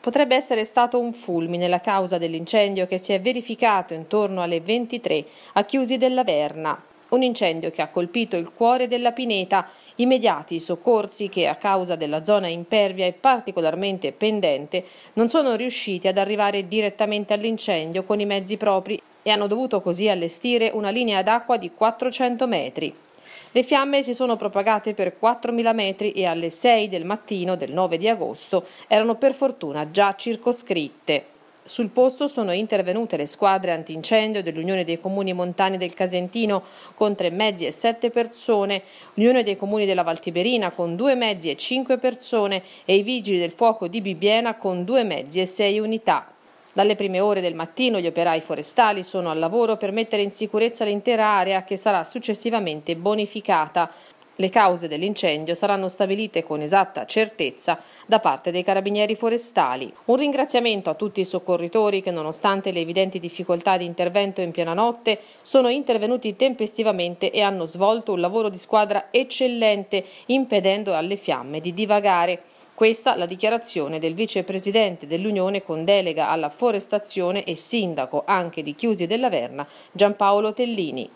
potrebbe essere stato un fulmine la causa dell'incendio che si è verificato intorno alle 23 a Chiusi della Verna. Un incendio che ha colpito il cuore della pineta, immediati soccorsi che a causa della zona impervia e particolarmente pendente non sono riusciti ad arrivare direttamente all'incendio con i mezzi propri e hanno dovuto così allestire una linea d'acqua di 400 metri. Le fiamme si sono propagate per 4.000 metri e alle 6 del mattino del 9 di agosto erano per fortuna già circoscritte. Sul posto sono intervenute le squadre antincendio dell'Unione dei Comuni Montani del Casentino con tre mezzi e sette persone, l'Unione dei Comuni della Valtiberina con due mezzi e cinque persone e i Vigili del Fuoco di Bibbiena con due mezzi e sei unità. Dalle prime ore del mattino gli operai forestali sono al lavoro per mettere in sicurezza l'intera area che sarà successivamente bonificata. Le cause dell'incendio saranno stabilite con esatta certezza da parte dei carabinieri forestali. Un ringraziamento a tutti i soccorritori che nonostante le evidenti difficoltà di intervento in piena notte sono intervenuti tempestivamente e hanno svolto un lavoro di squadra eccellente impedendo alle fiamme di divagare. Questa la dichiarazione del vicepresidente dell'Unione con delega alla forestazione e sindaco anche di Chiusi della Verna, Giampaolo Tellini.